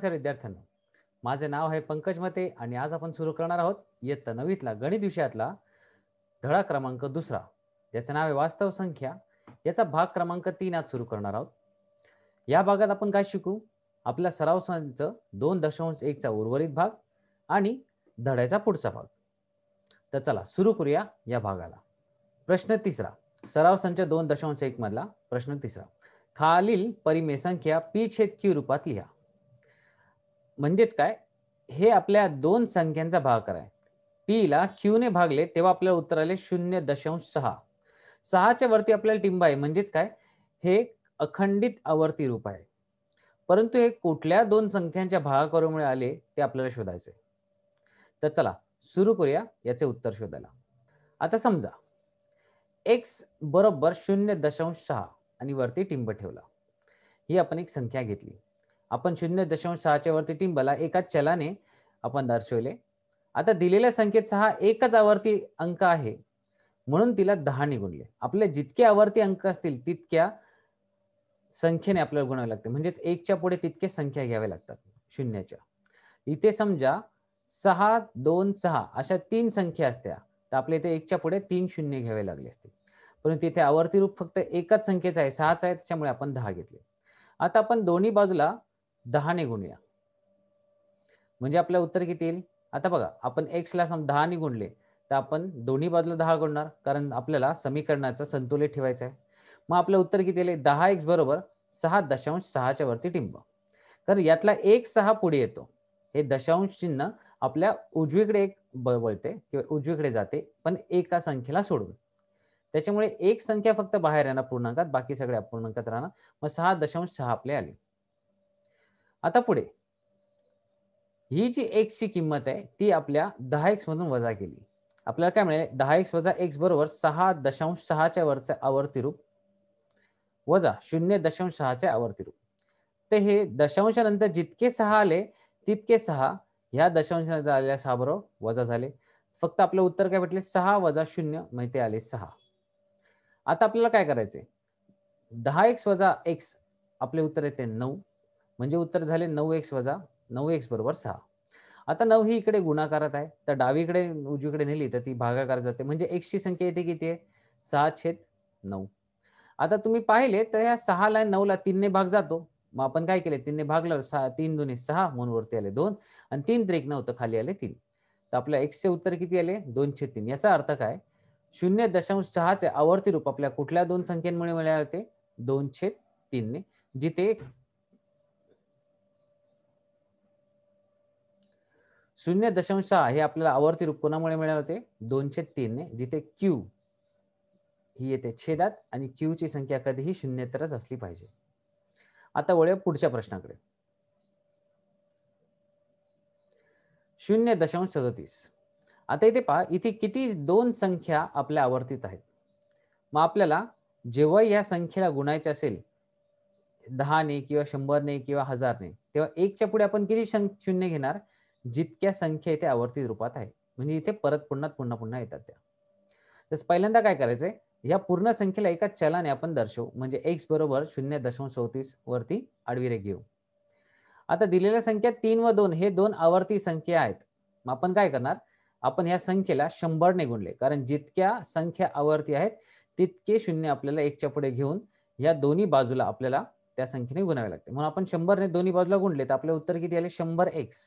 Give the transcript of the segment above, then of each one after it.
नमस्कार विद्यार्थ्यांनो माझे नाव आहे पंकज मते आणि आज आपण सुरू करणार आहोत इयत्ता नवीतला गणित विषयातला धडा क्रमांक दुसरा ज्याचं नाव आहे वास्तव संख्या याचा भाग क्रमांक तीन आज सुरू करणार आहोत या भागात आपण काय शिकू आपल्या सराव संच दोन दशांश एकचा उर्वरित भाग आणि धड्याचा पुढचा भाग तर चला सुरू करूया या भागाला प्रश्न तिसरा सराव संच दोन दशांश एक मधला प्रश्न तिसरा खालील परिमेय संख्या पी छेद क्यू रूपात लिहा म्हणजेच काय हे आपल्या दोन संख्यांचा भागाकार आहे पी ला क्यू ने भागले तेव्हा आपल्याला उत्तर आले शून्य दशांश सहा सहाच्या वरती आपल्याला टिंब आहे म्हणजेच काय हे अखंडित आवर्ती रूप आहे परंतु हे कुठल्या दोन संख्यांच्या भागाकारामुळे आले ते आपल्याला शोधायचे तर चला सुरू करूया याचे उत्तर शोधायला आता समजा एक्स बरोबर शून्य दशांश सहा आणि वरती टिंब ठेवला ही आपण एक संख्या घेतली आपण शून्य दशांश सहाच्या वरती टिंबला एकाच चलाने आपण दर्शवले आता दिलेल्या संख्येत सहा एकच आवर्ती अंक आहे म्हणून तिला दहा गुणले आपले जितके आवर्ती अंक असतील तितक्या संख्येने आपल्याला गुणावे लागते म्हणजेच एकच्या पुढे तितके संख्या घ्याव्या लागतात शून्याच्या इथे समजा सहा दोन सहा अशा तीन संख्या असत्या तर आपल्या इथे एकच्या पुढे तीन शून्य घ्यावे लागले असते परंतु इथे आवर्ती रूप फक्त एकच संख्येचा आहे सहाच आहे त्याच्यामुळे आपण दहा घेतले आता आपण दोन्ही बाजूला दहाने गुणूया म्हणजे आपलं उत्तर किती येईल आता बघा आपण ला सम दहाने गुणले तर आपण दोन्ही बाजूला दहा गुणणार कारण आपल्याला समीकरणाचं संतुलित ठेवायचं आहे मग आपलं उत्तर किती येईल दहा एक्स बरोबर सहा दशांश सहाच्या वरती टिंब तर यातला एक सहा पुढे येतो हे दशांश चिन्ह आपल्या उजवीकडे एक बळते किंवा उजवीकडे जाते पण एका संख्येला सोडून त्याच्यामुळे एक संख्या फक्त बाहेर राहणार पूर्णांकात बाकी सगळे अपूर्णांकात राहणार मग सहा दशांश सहा आपले आले आता पुढे ही जी एक्सची किंमत आहे ती आपल्या दहा एक्स मधून वजा केली आपल्याला काय मिळेल दहा एक्स वजा एक्स बरोबर सहा दशांश सहाच्या वरचे आवर्ती रूप वजा शून्य दशांश सहाचे आवर्ती रूप ते हे दशांशानंतर जितके सहा आले तितके सहा ह्या दशांशानंतर आलेल्या सहा बरोबर वजा झाले फक्त आपलं उत्तर काय भेटले सहा वजा शून्य माहिती आले सहा आता आपल्याला काय करायचे दहा एक्स वजा एक्स आपले उत्तर येते नऊ म्हणजे उत्तर झाले नऊ एक्स वजा नऊ एक्स बरोबर सहा आता नऊ ही इकडे गुणाकारात आहे तर डावीकडे उजवीकडे नेली तर ती भागाकार जाते म्हणजे एक्सची संख्या येते किती आहे सहा छेद नऊ आता तुम्ही पाहिले तर या ला नऊला तीनने भाग जातो मग आपण काय केले तीनने भागला सहा तीन दोन्ही सहा म्हणून वरती आले दोन आणि तीन त्रिक तर खाली आले तीन तर आपल्या एक्सचे उत्तर किती आले छेद तीन याचा अर्थ काय शून्य दशांश सहाचे आवर्ती रूप आपल्या कुठल्या दोन संख्येमुळे मिळाले होते छेद तीनने जिथे शून्य दशांश हे आपल्याला आवर्ती रूप कोणामुळे मिळाले होते दोनशे ने जिथे क्यू ही येते छेदात आणि ची संख्या कधीही शून्यतरच असली पाहिजे आता वळूया पुढच्या प्रश्नाकडे शून्य दशांश सदतीस आता इथे पहा इथे किती दोन संख्या आपल्या आवर्तीत आहेत मग आपल्याला जेव्हा या संख्येला गुणायचे असेल दहाने किंवा शंभरने किंवा हजारने तेव्हा एकच्या पुढे आपण किती शून्य घेणार जितक्या संख्या इथे आवर्ती रूपात आहे म्हणजे इथे परत पुन्हा पुन्हा पुन्हा येतात त्या तर पहिल्यांदा काय करायचंय या पूर्ण संख्येला एका चलाने आपण दर्शवू म्हणजे एक्स बरोबर शून्य दशांश चौतीस वरती आडवीरे घेऊ आता दिलेल्या संख्या तीन व दोन हे दोन आवर्ती संख्या आहेत मग आपण काय करणार आपण या संख्येला शंभरने गुणले कारण जितक्या संख्या आवर्ती आहेत तितके शून्य आपल्याला एकच्या पुढे घेऊन या दोन्ही बाजूला आपल्याला त्या संख्येने गुणावे लागते म्हणून आपण शंभरने दोन्ही बाजूला गुणले तर आपले उत्तर किती आले शंभर एक्स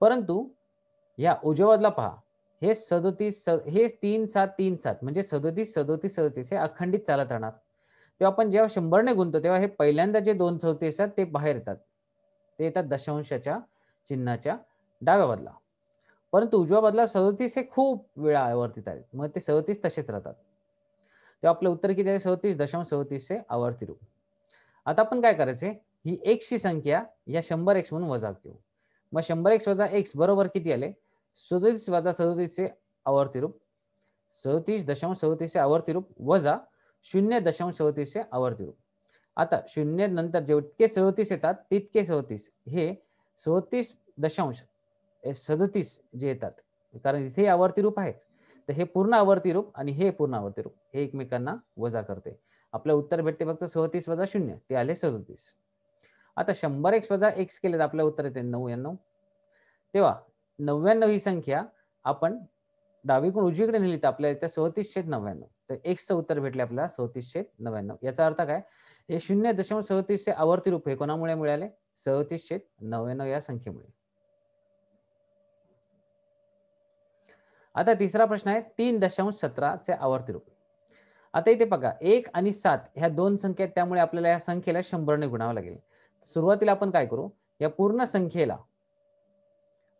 परंतु या उजवादला पहा हे सदोतीस हे तीन सात तीन सात म्हणजे सदोतीस सदोतीस सदोतीस हे अखंडित चालत राहणार तेव्हा आपण जेव्हा शंभरने गुंततो तेव्हा हे पहिल्यांदा जे दोन चौतीस आहेत ते बाहेर येतात ते येतात दशांशाच्या चिन्हाच्या डाव्या बदला परंतु उजव्या बदला सदोतीस हे खूप वेळा आवर्तीत आहेत मग ते सदोतीस तसेच राहतात तेव्हा आपलं उत्तर किती आहे सदोतीस दशांश सदोतीस हे आवर्ती रूप आता आपण काय करायचे ही एकशी संख्या या शंभर एक्स म्हणून वजा घेऊ मग शंभर एक्स वजा एक्स बरोबर किती आले सदोतीस वजा सदोतीसचे आवर्ती रूप सदोतीस दशांश सदोतीसचे आवर्ती रूप वजा शून्य दशांश सदोतीसचे आवर्ती रूप आता शून्य नंतर जेवढे सदोतीस येतात तितके सदोतीस हे सदोतीस दशांश सदोतीस जे येतात कारण इथे आवर्ती रूप आहेच तर हे पूर्ण आवर्ती रूप आणि हे पूर्ण आवर्ती रूप हे एकमेकांना वजा करते आपलं उत्तर भेटते फक्त सदोतीस वजा शून्य ते आले सदोतीस आता शंभर एक्स वजा एक्स केले तर आपलं उत्तर येते नव्याण्णव तेव्हा नव्याण्णव ही संख्या आपण डावीकडून उजवीकडे नेली तर आपल्याला त्या सदतीसशे नव्याण्णव तर एक्सचं उत्तर भेटले आपल्याला सवतीसशे नव्याण्णव याचा अर्थ काय हे शून्य दशांश सदतीसशे आवर्ती रूप हे कोणामुळे मिळाले सदतीसशे नव्याण्णव या संख्येमुळे आता तिसरा प्रश्न आहे तीन दशांश सतराचे आवर्ती रूप आता इथे बघा एक आणि सात ह्या दोन संख्या आहेत त्यामुळे आपल्याला या संख्येला शंभरने गुणावं लागेल सुरुवातीला आपण काय करू या पूर्ण संख्येला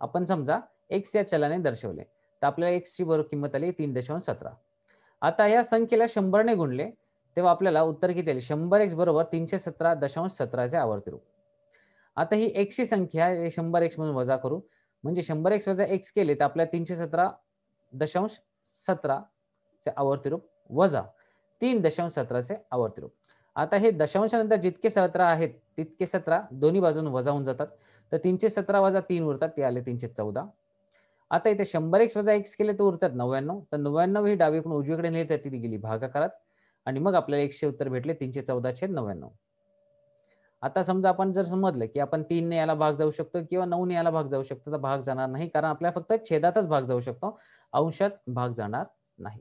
आपण समजा एक्स या चलाने दर्शवले तर आपल्याला एक्सची बरोबर किंमत आली तीन दशांश सतरा आता या संख्येला शंभरने गुणले तेव्हा आपल्याला उत्तर किती आले शंभर एक्स बरोबर तीनशे सतरा दशांश सतराचे आवर्ती रूप आता ही ची संख्या शंभर एक्स म्हणून वजा करू म्हणजे शंभर एक्स वजा एक्स केले तर आपल्याला तीनशे सतरा दशांश सतरा चे आवर्ती रूप वजा तीन दशांश सतराचे आवर्ती रूप आता हे दशांशानंतर जितके सतरा आहेत तितके सतरा दोन्ही बाजून वजावून जातात तर तीनशे सतरा वजा तीन उरतात ते आले तीनशे चौदा आता इथे शंभर एक्स वजा एक्स केले तर उरतात नव्याण्णव तर नव्याण्णव ही डावीकडून उजवीकडे नेत तर ती गेली भागाकारात आणि मग आपल्याला एकशे उत्तर भेटले तीनशे चौदा छेद नव्याण्णव आता समजा आपण जर समजलं की आपण तीनने याला भाग जाऊ शकतो किंवा ने याला भाग जाऊ शकतो तर भाग जाणार नाही कारण आपल्याला फक्त छेदातच भाग जाऊ शकतो अंशात भाग जाणार नाही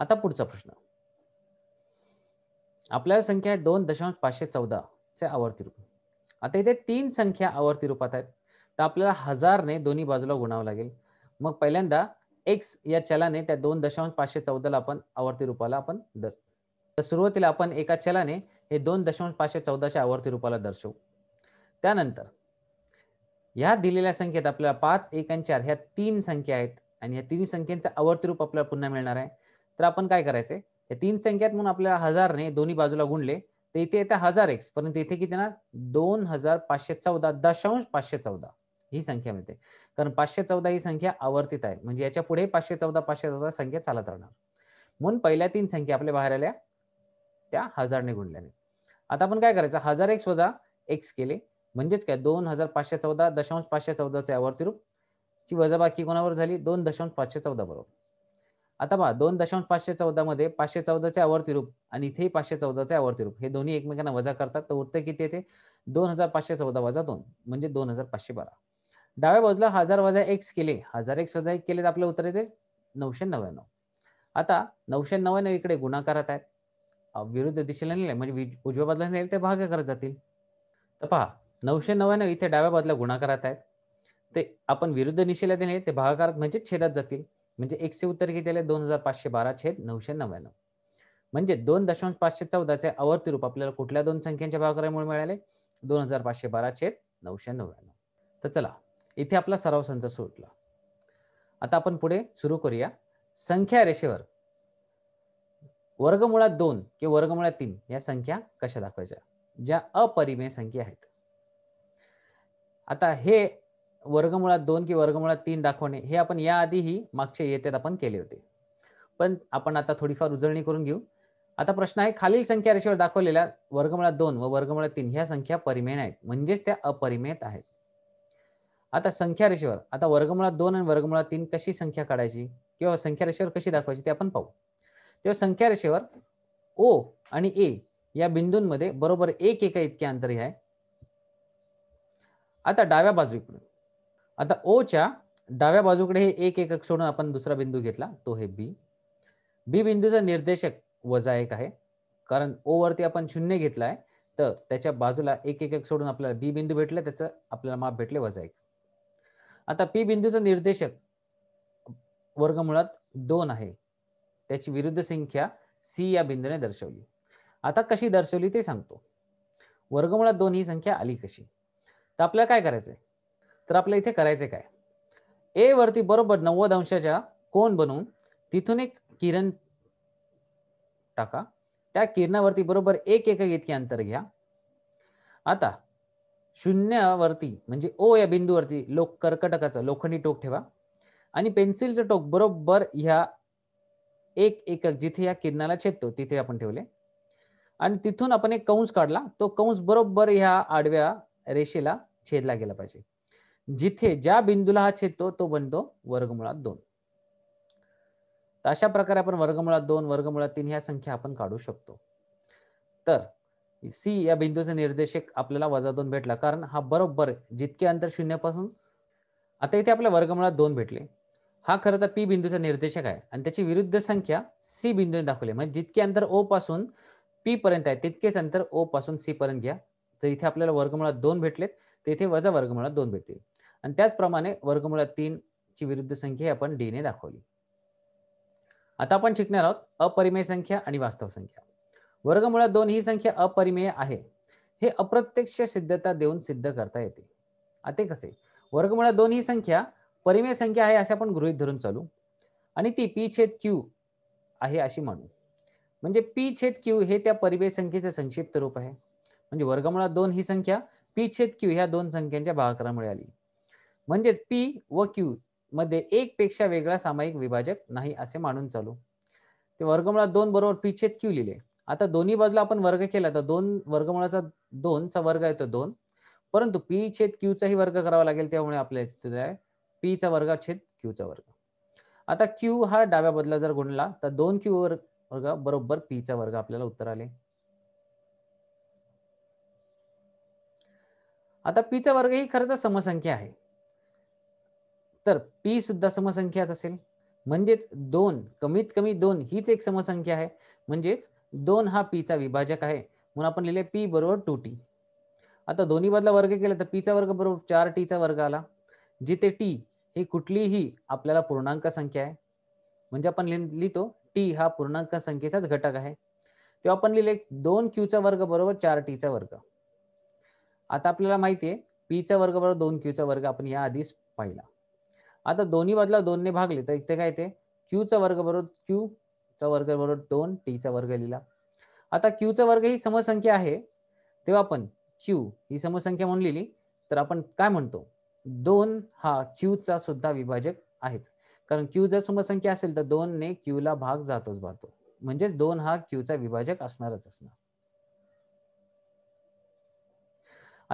आता पुढचा प्रश्न आपल्याला संख्या आहे दोन दशांश पाचशे चौदा चे आवर्ती रूप आता इथे तीन संख्या आवर्ती रूपात आहेत तर आपल्याला हजारने दोन्ही बाजूला गुणावं लागेल मग पहिल्यांदा एक्स या चलाने त्या दोन दशांश पाचशे चौदाला आपण आवर्ती रूपाला आपण दर तर सुरुवातीला आपण एका चलाने हे दोन दशांश पाचशे चौदाच्या आवर्ती रूपाला दर्शवू त्यानंतर ह्या दिलेल्या संख्येत आपल्याला पाच एक आणि चार ह्या तीन संख्या आहेत आणि ह्या तिन्ही संख्येचं आवर्ती रूप आपल्याला पुन्हा मिळणार आहे तर आपण काय करायचे या तीन संख्यात म्हणून आपल्याला हजारने दोन्ही बाजूला गुणले तर इथे येत्या हजार एक्स परंतु इथे किती ना दोन हजार पाचशे चौदा दशांश पाचशे चौदा ही संख्या मिळते कारण पाचशे चौदा ही संख्या आवर्तित आहे म्हणजे याच्या पुढे पाचशे चौदा पाचशे चौदा संख्या चालत राहणार म्हणून पहिल्या तीन संख्या आपल्या बाहेर आल्या त्या हजारने गुणल्याने आता आपण काय करायचं हजार एक्स वजा एक्स केले म्हणजेच काय दोन हजार पाचशे चौदा दशांश पाचशे चौदाचे आवर्ती रूप ची वजाबाकी कोणावर झाली दोन दशांश पाचशे चौदा बरोबर आता पहा दोन दशांश पाचशे चौदा मध्ये पाचशे चौदाचे आवर्ती रूप आणि इथेही पाचशे चौदाचे आवर्ती रूप हे दोन्ही एकमेकांना वजा करतात तर उत्तर किती येते दोन हजार पाचशे चौदा वजा दोन म्हणजे दोन हजार पाचशे बारा डाव्या बाजूला हजार वजा एक्स केले हजार एक्स वजा एक केले तर आपलं उत्तर येते नऊशे नव्याण्णव आता नऊशे नव्याण्णव इकडे गुणाकारात आहेत विरुद्ध दिशेला नेले म्हणजे उजव्या बाजूला नेले ते करत जातील तर पहा नऊशे नव्याण्णव इथे डाव्या बाजूला गुणाकारात आहेत ते आपण विरुद्ध दिशेला दिले ते भागाकारात म्हणजे छेदात जातील म्हणजे एकशे उत्तर किती दोन हजार पाचशे बारा छेद नऊशे नव्याण्णव म्हणजे दोन दशांश पाचशे चौदाचे आवर्ती रूप आपल्याला कुठल्या दोन संख्यांच्या भागाकारामुळे मिळाले दोन हजार पाचशे बारा छेद नऊशे नव्याण्णव तर चला इथे आपला सराव संच सुटला आता आपण पुढे सुरू करूया संख्या रेषेवर वर्गमुळात दोन किंवा वर्गमुळात तीन या संख्या कशा दाखवायच्या ज्या अपरिमेय संख्या आहेत आता हे वर्गमुळात दोन किंवा वर्गमुळात तीन दाखवणे हे आपण याआधीही मागच्या येत्यात आपण केले होते पण आपण आता थोडीफार उजळणी करून घेऊ आता प्रश्न आहे खालील संख्या रेषेवर दाखवलेल्या वर्गमुळात दोन व वर्गमुळात तीन ह्या संख्या परिमेय आहेत म्हणजेच त्या अपरिमेय आहेत आता संख्या रेषेवर आता वर्गमुळात दोन आणि वर्गमुळात तीन कशी संख्या काढायची किंवा संख्या रेषेवर कशी दाखवायची ते आपण पाहू तेव्हा संख्या रेषेवर ओ आणि ए या बिंदूंमध्ये बरोबर एक एका इतके अंतर आहे आता डाव्या बाजू आता ओच्या डाव्या बाजूकडे हे एक एकक सोडून आपण दुसरा बिंदू घेतला तो हे बी बी बिंदूचा निर्देशक वजा एक आहे कारण ओ वरती आपण शून्य घेतलाय तर त्याच्या बाजूला एक एकक सोडून आपल्याला बी बिंदू भेटले त्याचं आपल्याला माप भेटले वजा एक आता पी बिंदूचा निर्देशक वर्गमुळात दोन आहे त्याची विरुद्ध संख्या सी या बिंदूने दर्शवली आता कशी दर्शवली ते सांगतो वर्गमुळात दोन ही संख्या आली कशी तर आपल्याला काय करायचंय तर आपल्या इथे करायचे काय ए वरती बरोबर नव्वद अंशाच्या कोण बनवून तिथून एक किरण टाका त्या किरणावरती बरोबर एक एक इतके अंतर घ्या आता शून्यावरती म्हणजे ओ या बिंदूवरती लोक कर्कटकाचा लोखंडी टोक ठेवा आणि पेन्सिलचं टोक बरोबर ह्या एक एकक जिथे या किरणाला छेदतो तिथे आपण ठेवले आणि तिथून आपण एक कंस काढला तो कंस बरोबर ह्या आडव्या रेषेला छेदला गेला पाहिजे जिथे ज्या बिंदूला हा छेदतो तो बनतो वर्गमुळात दोन तर अशा प्रकारे आपण वर्गमुळात दोन वर्गमुळात तीन ह्या संख्या आपण काढू शकतो तर सी या बिंदूचा निर्देशक आपल्याला वजा दोन भेटला कारण हा बरोबर जितके अंतर शून्यापासून आता इथे आपल्या वर्गमुळात दोन भेटले हा खरं तर पी बिंदूचा निर्देशक आहे आणि त्याची विरुद्ध संख्या सी बिंदूने दाखवली म्हणजे जितके अंतर ओ पासून पी पर्यंत आहे तितकेच अंतर ओ पासून सी पर्यंत घ्या जर इथे आपल्याला वर्गमुळात दोन भेटलेत तर इथे वजा वर्गमुळात दोन भेटतील आणि त्याचप्रमाणे वर्गमुळात तीन ची विरुद्ध संख्या आपण डी ने दाखवली आता आपण शिकणार आहोत अपरिमेय संख्या आणि वास्तव संख्या वर्गमुळात दोन ही संख्या अपरिमेय आहे हे अप्रत्यक्ष सिद्धता देऊन सिद्ध करता येते आता कसे वर्गमुळात दोन ही संख्या परिमेय संख्या आहे असे आपण गृहित धरून चालू आणि ती पी छेद क्यू आहे अशी मानू म्हणजे पी छेद क्यू हे त्या परिमेय संख्येचे संक्षिप्त रूप आहे म्हणजे वर्गमुळात दोन ही संख्या पी छेद क्यू ह्या दोन संख्यांच्या भागाकारामुळे आली म्हणजेच पी व क्यू मध्ये एक पेक्षा वेगळा सामायिक विभाजक नाही असे मानून चालू ते वर्गमुळात दोन बरोबर पी छेद क्यू लिहिले आता दोन्ही बाजूला आपण वर्ग केला तर दोन वर्गमुळाचा दोनचा वर्ग येतो दोन परंतु पी छेद क्यूचाही वर्ग करावा लागेल त्यामुळे आपल्या चा वर्ग छेद क्यूचा वर्ग आता क्यू हा डाव्या बदला जर गुणला तर दोन क्यू वर्ग बरोबर चा वर्ग आपल्याला उत्तर आले आता पीचा वर्ग ही खरं तर समसंख्या आहे तर पी सुद्धा समसंख्याच असेल म्हणजेच दोन कमीत कमी दोन हीच एक समसंख्या आहे म्हणजेच दोन हा पीचा विभाजक आहे म्हणून आपण लिहिले पी बरोबर टू टी आता दोन्ही बाजूला वर्ग केला तर पीचा वर्ग बरोबर चार टीचा वर्ग आला जिथे टी ही कुठलीही आपल्याला पूर्णांक संख्या आहे म्हणजे आपण लिहितो टी हा पूर्णांक संख्येचाच घटक आहे तेव्हा आपण लिहिले दोन क्यूचा वर्ग बरोबर चार टीचा वर्ग आता आपल्याला माहिती आहे पीचा वर्ग बरोबर दोन क्यूचा वर्ग आपण या आधीच पाहिला आता दोन्ही दोन दोनने भागले तर इथे काय ते क्यूचा वर्ग बरोबर क्यू चा वर्ग बरोबर दोन टीचा वर्ग लिहिला आता क्यूचा वर्ग ही समसंख्या आहे तेव्हा आपण क्यू ही समसंख्या म्हणून लिहिली तर आपण काय म्हणतो दोन हा क्यूचा सुद्धा विभाजक आहेच कारण क्यू जर समसंख्या असेल तर दोन ने क्यूला भाग जातोच जातो म्हणजेच दोन हा क्यूचा विभाजक असणारच असणार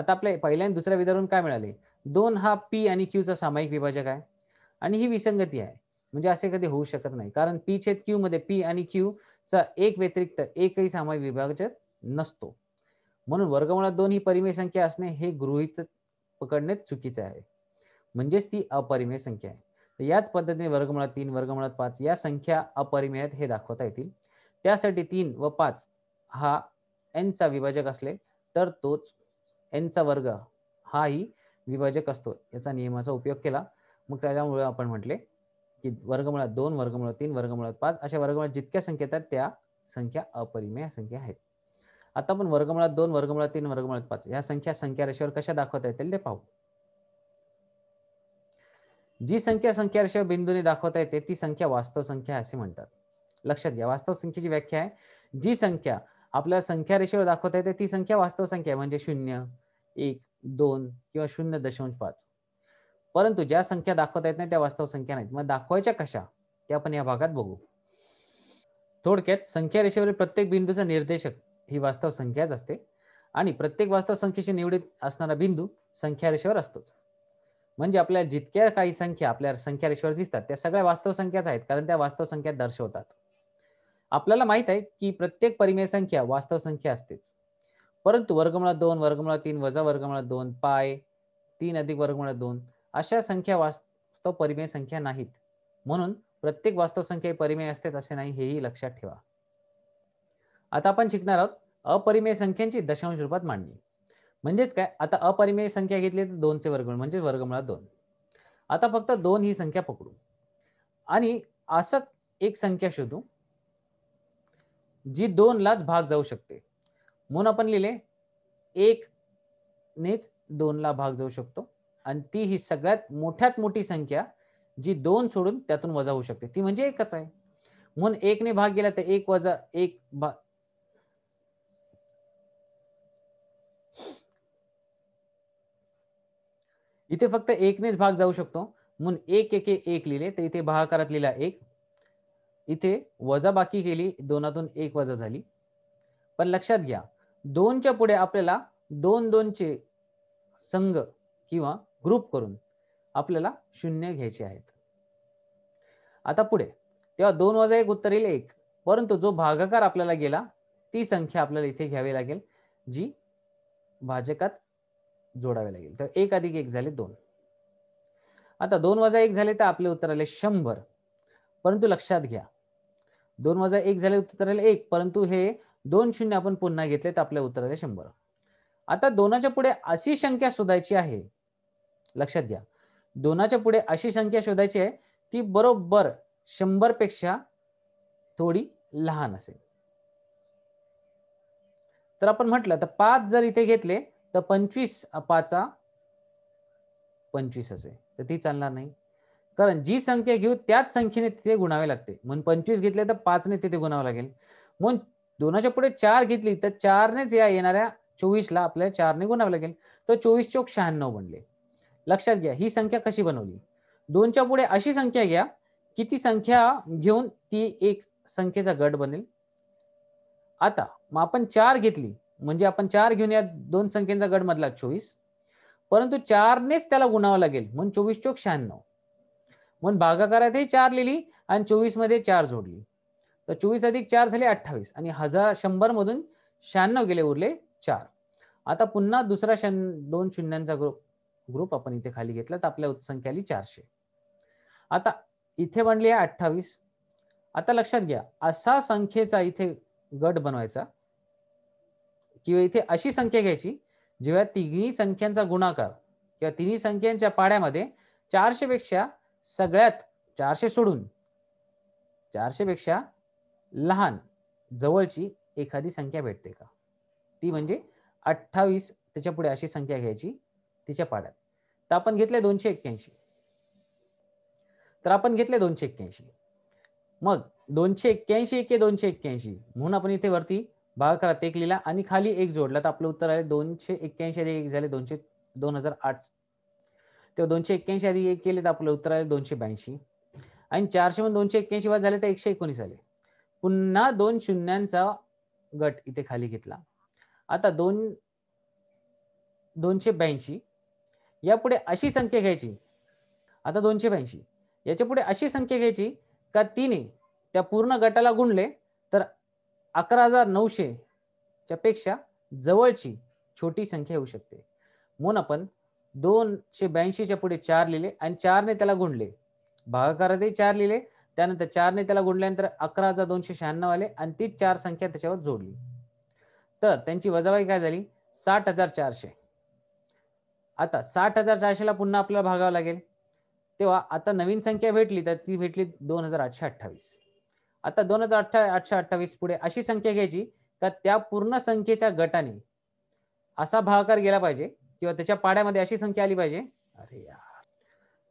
आता आपल्या पहिल्या आणि दुसऱ्या विधारून काय मिळाले दोन हा पी आणि क्यूचा सामायिक विभाजक आहे आणि ही विसंगती आहे म्हणजे असे कधी होऊ शकत नाही कारण पी छेद क्यू मध्ये पी आणि क्यू चा एक व्यतिरिक्त एकही सामाय विभाजक नसतो म्हणून वर्गमुळात दोन ही परिमेय संख्या असणे हे गृहित पकडणे चुकीचे आहे म्हणजेच ती अपरिमेय संख्या आहे याच पद्धतीने वर्गमुळात तीन वर्गमुळात पाच या संख्या अपरिमेय आहेत हे दाखवता येतील त्यासाठी तीन व पाच हा एनचा विभाजक असले तर तोच एनचा वर्ग हाही विभाजक असतो याचा नियमाचा उपयोग केला मग त्याच्यामुळे आपण म्हटले की वर्गमुळात दोन वर्गमुळात तीन वर्गमुळात पाच अशा वर्गमुळात जितक्या संख्या आहेत त्या संख्या अपरिमेय संख्या आहेत आता आपण वर्गमुळात दोन वर्गमुळात तीन वर्गमुळात पाच या संख्या संख्या रेषेवर कशा दाखवता येतील ते पाहू जी संख्या संख्या रेषेवर बिंदूने दाखवता येते ती संख्या वास्तव संख्या असे म्हणतात लक्षात घ्या वास्तव संख्येची व्याख्या आहे जी संख्या आपल्याला संख्या रेषेवर दाखवता येते ती संख्या वास्तव संख्या आहे म्हणजे शून्य एक दोन किंवा शून्य दशांश पाच परंतु ज्या संख्या दाखवता येत नाही त्या वास्तव संख्या नाहीत मग दाखवायच्या कशा त्या आपण या भागात बघू थोडक्यात संख्या रेषेवरील प्रत्येक बिंदूचा निर्देशक ही वास्तव संख्याच असते आणि प्रत्येक वास्तव संख्येशी निवडीत असणारा बिंदू संख्या रेषेवर असतोच म्हणजे आपल्या जितक्या काही संख्या आपल्या संख्या रेषेवर दिसतात त्या सगळ्या वास्तव संख्याच आहेत कारण त्या वास्तव संख्या दर्शवतात आपल्याला माहित आहे की प्रत्येक परिमेय संख्या वास्तव संख्या असतेच परंतु वर्गमुळा दोन वर्गमुळा तीन वजा वर्गमुळा दोन पाय तीन अधिक वर्गमुळा दोन अशा संख्या वास्तव परिमेय संख्या नाहीत म्हणून प्रत्येक वास्तव संख्या परिमेय असतेच असे नाही हेही लक्षात ठेवा आता आपण शिकणार आहोत अपरिमेय संख्यांची दशांश रूपात मांडणी म्हणजेच काय आता अपरिमेय संख्या घेतली तर दोनचे वर्ग म्हणजे वर्गमुळात दोन आता फक्त दोन ही संख्या पकडू आणि असं एक संख्या शोधू जी लाच भाग जाऊ शकते म्हणून आपण लिहिले एक नेच दोनला भाग जाऊ शकतो आणि ती ही सगळ्यात मोठ्यात मोठी संख्या जी दोन सोडून त्यातून वजा होऊ शकते ती म्हणजे एकच आहे म्हणून एकने भाग गेला तर एक वजा एक भाग इथे फक्त एकनेच भाग जाऊ शकतो म्हणून एक एक, एक लिहिले तर इथे भागाकारात लिहिला एक इथे वजा बाकी केली दोनातून एक वजा झाली पण लक्षात घ्या दोनच्या पुढे आपल्याला दोन दोनचे संघ किंवा ग्रुप करून आपल्याला शून्य घ्यायचे आहेत आता पुढे तेव्हा दोन वजा एक उत्तर येईल एक परंतु जो भागाकार आपल्याला गेला ती संख्या आपल्याला इथे घ्यावी लागेल जी भाजकात जोडावी लागेल तर एक अधिक एक झाले दोन आता दोन वजा एक झाले तर आपले उत्तर आले शंभर परंतु लक्षात घ्या दोन वजा एक झाले उत्तर आले एक परंतु हे दोन शून्य आपण पुन्हा घेतले तर आपल्या उत्तर आले शंभर आता दोनाच्या पुढे अशी संख्या शोधायची आहे लक्षात घ्या दोनाच्या पुढे अशी संख्या शोधायची आहे ती बरोबर शंभर पेक्षा थोडी लहान असेल तर आपण म्हटलं तर पाच जर इथे घेतले तर पंचवीस पाचा पंचवीस असे तर ती चालणार नाही कारण जी संख्या घेऊ त्याच संख्येने तिथे गुणावे लागते म्हणून पंचवीस घेतले तर पाचने तिथे गुणावं लागेल म्हणून दोनाच्या पुढे चार घेतली तर चारनेच या येणाऱ्या चोवीसला आपल्याला चारने गुणावं लागेल तर चोवीस चौक शहाण्णव बनले लक्षात घ्या ही संख्या कशी बनवली दोनच्या पुढे अशी संख्या घ्या की ती संख्या घेऊन ती एक संख्येचा गट बनेल आता मग आपण चार घेतली म्हणजे आपण चार घेऊन या दोन संख्येचा गट मधला चोवीस परंतु चारनेच त्याला गुणावं लागेल म्हणून चोवीस चोक शहाण्णव म्हणून भागाकारातही चार लिहिली आणि चोवीस मध्ये चार जोडली तर चोवीस अधिक चार झाले अठ्ठावीस आणि हजार शंभर मधून शहाण्णव गेले उरले चार आता पुन्हा दुसरा दोन शून्यांचा ग्रुप ग्रुप आपण इथे खाली घेतला तर आपल्या उत्संख्या आली चारशे आता इथे बनली आहे अठ्ठावीस आता लक्षात घ्या असा संख्येचा इथे गट बनवायचा किंवा इथे अशी संख्या घ्यायची जेव्हा तिन्ही संख्यांचा गुणाकार किंवा तिन्ही संख्यांच्या पाड्यामध्ये चारशे पेक्षा सगळ्यात चारशे सोडून चारशे पेक्षा लहान जवळची एखादी संख्या भेटते का ती म्हणजे अठ्ठावीस त्याच्या पुढे अशी संख्या घ्यायची तिच्या पाड्यात तर आपण घेतले दोनशे एक्क्याऐंशी तर आपण घेतले दोनशे एक्क्याऐंशी मग दोनशे एक्क्याऐंशी एके दोनशे एक्क्याऐंशी म्हणून आपण इथे वरती भागाकारात एक लिहिला आणि खाली एक जोडला तर आपलं उत्तर आले दोनशे एक्क्याऐंशी आधी एक झाले दोनशे दोन हजार आठ तेव्हा दोनशे एक्क्याऐंशी आधी एक केले तर आपलं उत्तर आले दोनशे ब्याऐंशी आणि चारशे मधून दोनशे एक्क्याऐंशी वाद झाले तर एकशे एकोणीस आले पुन्हा दोन शून्यांचा गट इथे खाली घेतला आता दोन दोनशे ब्याऐंशी यापुढे अशी संख्या घ्यायची आता दोनशे ब्याऐंशी याच्या पुढे अशी संख्या घ्यायची का तिने त्या पूर्ण गटाला गुणले तर अकरा हजार च्या पेक्षा जवळची छोटी संख्या येऊ शकते म्हणून आपण दोनशे ब्याऐंशीच्या पुढे चार लिहिले आणि चारने त्याला गुणले भागाकारातही चार लिहिले त्यानंतर चारने त्याला गुणल्यानंतर अकरा हजार दोनशे शहाण्णव आले आणि तीच चार संख्या त्याच्यावर जोडली तर त्यांची वजावाई काय झाली साठ हजार चारशे आता साठ हजार चारशेला पुन्हा आपल्याला भागावं लागेल तेव्हा आता नवीन संख्या भेटली तर ती भेटली दोन हजार आठशे अठ्ठावीस आता दोन हजार अठ्ठा आठशे अठ्ठावीस पुढे अशी संख्या घ्यायची का त्या पूर्ण संख्येच्या गटाने असा भागाकार गेला पाहिजे किंवा त्याच्या पाड्यामध्ये अशी संख्या आली पाहिजे अरे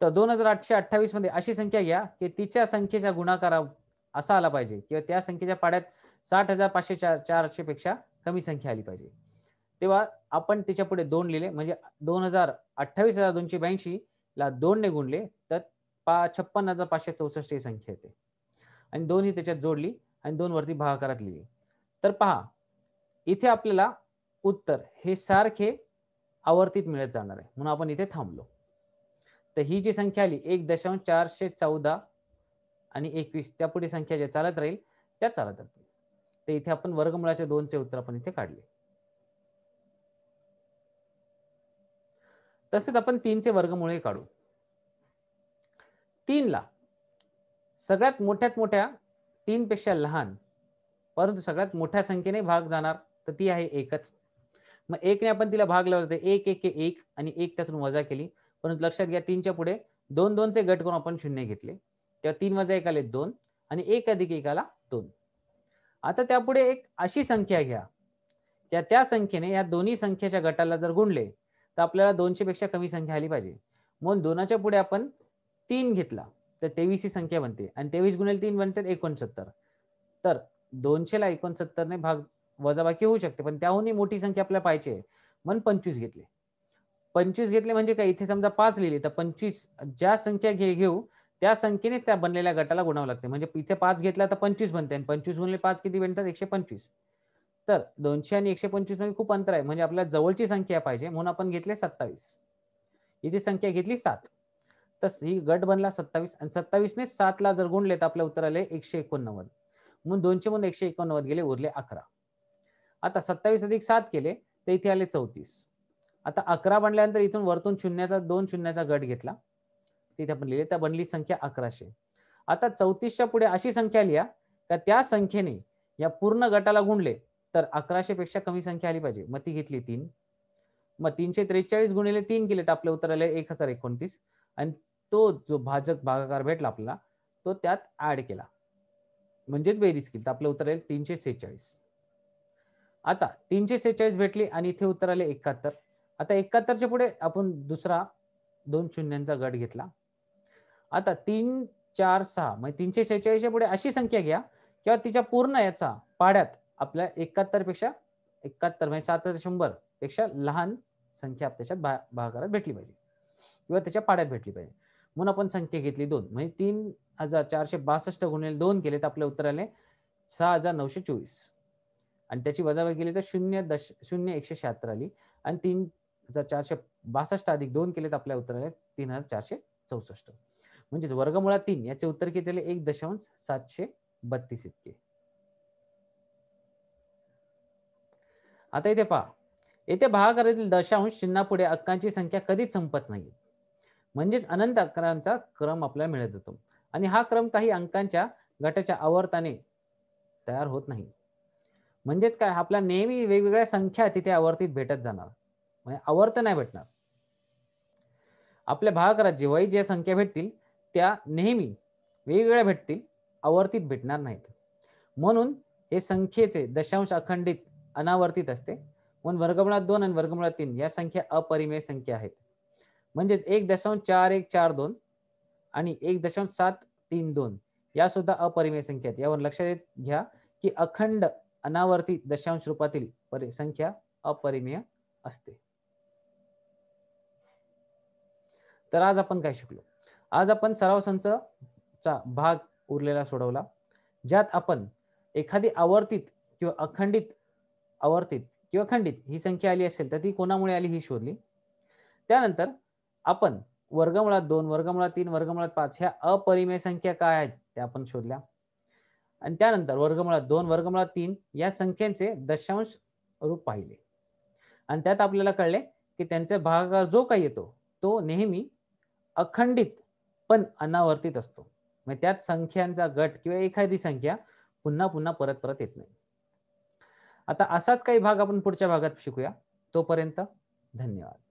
तर दोन हजार आठशे अठ्ठावीस मध्ये अशी संख्या घ्या की तिच्या संख्येचा गुणाकारा असा आला पाहिजे किंवा त्या संख्येच्या पाड्यात साठ हजार पाचशे चार चारशे पेक्षा कमी संख्या आली पाहिजे तेव्हा आपण त्याच्यापुढे दोन लिहिले म्हणजे दोन हजार अठ्ठावीस हजार दोनशे ब्याऐंशी ला दोन ने गुणले तर पा छप्पन हजार पाचशे चौसष्ट ही संख्या येते आणि दोन ही त्याच्यात जोडली आणि दोन वरती भागाकारात लिहिली तर पहा इथे आपल्याला उत्तर हे सारखे आवर्तीत मिळत जाणार आहे म्हणून आपण इथे थांबलो तर ही जी संख्या आली एक दशांश चारशे चौदा आणि एकवीस त्यापुढे संख्या ज्या चालत राहील त्या चालत राहतील तर इथे आपण वर्गमुळाच्या दोनचे उत्तर आपण इथे काढले तसेच आपण तीनचे वर्गमुळे काढू तीनला सगळ्यात मोठ्यात मोठ्या पेक्षा लहान परंतु सगळ्यात मोठ्या संख्येने भाग जाणार तर ती आहे एकच मग ने आपण तिला भाग लावले तर एक एक एक आणि एक त्यातून वजा केली परंतु लक्षात घ्या तीनच्या पुढे दोन दोनचे गट करून आपण शून्य घेतले तेव्हा तीन वजा एक आले दोन आणि एक अधिक एकाला दोन आता त्यापुढे एक अशी संख्या घ्या त्या संख्येने या दोन्ही संख्येच्या गटाला जर गुणले तर आपल्याला दोनशे पेक्षा कमी संख्या आली पाहिजे म्हणून दोनाच्या पुढे आपण तीन घेतला तर तेवीस ही संख्या बनते आणि तेवीस गुणिले तीन बनते एकोणसत्तर तर दोनशेला ने भाग वजाबाकी होऊ शकते पण त्याहूनही मोठी संख्या आपल्याला पाहिजे म्हणून पंचवीस घेतले पंचवीस घेतले म्हणजे काय इथे समजा पाच लिहिले तर पंचवीस ज्या संख्या घे घेऊ त्या संख्येनेच त्या बनलेल्या गटाला गुणावं लागते म्हणजे इथे पाच घेतला तर पंचवीस बनते आणि पंचवीस गुणले पाच किती बनतात एकशे पंचवीस तर दोनशे आणि एकशे पंचवीस मध्ये म्हणजे खूप अंतर आहे म्हणजे आपल्याला जवळची संख्या पाहिजे म्हणून आपण घेतले सत्तावीस इथे संख्या घेतली सात तर ही गट बनला सत्तावीस आणि सत्तावीसने सातला जर गुणले तर आपल्या उत्तर आले एकशे एकोणनव्वद म्हणून दोनशे मधून एकशे एकोणनव्वद गेले उरले अकरा आता सत्तावीस अधिक सात केले तर इथे आले चौतीस आता अकरा बनल्यानंतर इथून वरतून शून्याचा दोन शून्याचा गट घेतला तिथे आपण लिहिले तर बनली संख्या अकराशे आता चौतीसच्या पुढे अशी संख्या लिहा का त्या संख्येने या पूर्ण गटाला गुणले तर अकराशे पेक्षा कमी संख्या आली पाहिजे मग ती घेतली तीन मग तीनशे त्रेचाळीस गुणिले तीन केले तर आपलं उत्तर आले एक हजार एकोणतीस आणि तो जो भाजक भागाकार भेटला आपला तो त्यात ऍड केला म्हणजेच बेरीज केली तर आपलं उत्तर आले तीनशे सेहेचाळीस आता तीनशे सेहेचाळीस भेटली आणि इथे उत्तर आले एकाहत्तर आता एकाहत्तरच्या पुढे आपण दुसरा दोन शून्यांचा गट घेतला आता तीन चार सहा म्हणजे तीनशे सेहेचाळीसच्या पुढे अशी संख्या घ्या किंवा तिच्या पूर्ण याचा पाड्यात आपल्या एकाहत्तर पेक्षा एकाहत्तर म्हणजे सात हजार शंभर पेक्षा लहान संख्या त्याच्या भागाकारात भेटली पाहिजे किंवा त्याच्या पाड्यात भेटली पाहिजे म्हणून आपण संख्या घेतली दोन म्हणजे तीन हजार चारशे बासष्ट गुणिले दोन केले तर आपल्या आले सहा हजार नऊशे चोवीस आणि त्याची वजाबाई केली तर शून्य दश शून्य एकशे शहात्तर आली आणि तीन हजार चारशे बासष्ट अधिक दोन केले तर आपल्या उत्तर आले तीन हजार चारशे चौसष्ट म्हणजेच वर्गमुळा तीन याचे उत्तर किती आले एक दशांश सातशे बत्तीस इतके आता इथे पहा येथे भागाकारातील दशांश चिन्हापुढे अक्कांची संख्या कधीच संपत नाही म्हणजेच अनंत अकरांचा क्रम आपल्याला मिळत जातो आणि हा क्रम काही अंकांच्या गटाच्या आवर्ताने तयार होत नाही म्हणजेच काय आपल्या नेहमी वेगवेगळ्या संख्या तिथे आवर्तीत भेटत जाणार म्हणजे आवर्त नाही भेटणार आपल्या भागाकारात जेव्हाही ज्या संख्या भेटतील त्या नेहमी वेगवेगळ्या भेटतील आवर्तीत भेटणार नाहीत म्हणून हे संख्येचे दशांश अखंडित अनावर्तित असते म्हणून वर्गमुळात दोन आणि वर्गमुळात तीन या संख्या अपरिमेय संख्या आहेत म्हणजेच एक दशांश चार एक चार दोन आणि एक दशांश सात तीन दोन या सुद्धा अपरिमेय संख्या आहेत यावर लक्षात घ्या की अखंड अनावर्तित दशांश रूपातील संख्या अपरिमेय असते तर आज आपण काय शिकलो आज आपण सराव चा भाग उरलेला सोडवला ज्यात आपण एखादी आवर्तित किंवा अखंडित आवर्तित किंवा खंडित ही संख्या आली असेल तर ती कोणामुळे आली ही शोधली त्यानंतर आपण वर्गमुळात दोन वर्गमुळात तीन वर्गमुळात पाच ह्या अपरिमेय संख्या काय आहेत त्या आपण शोधल्या आणि त्यानंतर वर्गमुळात दोन वर्गमुळात तीन या संख्यांचे दशांश रूप पाहिले आणि त्यात आपल्याला कळले की त्यांचा भागाकार जो काही येतो तो नेहमी अखंडित पण अनावर्तित असतो म्हणजे त्यात संख्यांचा गट किंवा एखादी संख्या पुन्हा पुन्हा परत परत येत नाही आता असाच काही भाग आपण पुढच्या भागात शिकूया तोपर्यंत धन्यवाद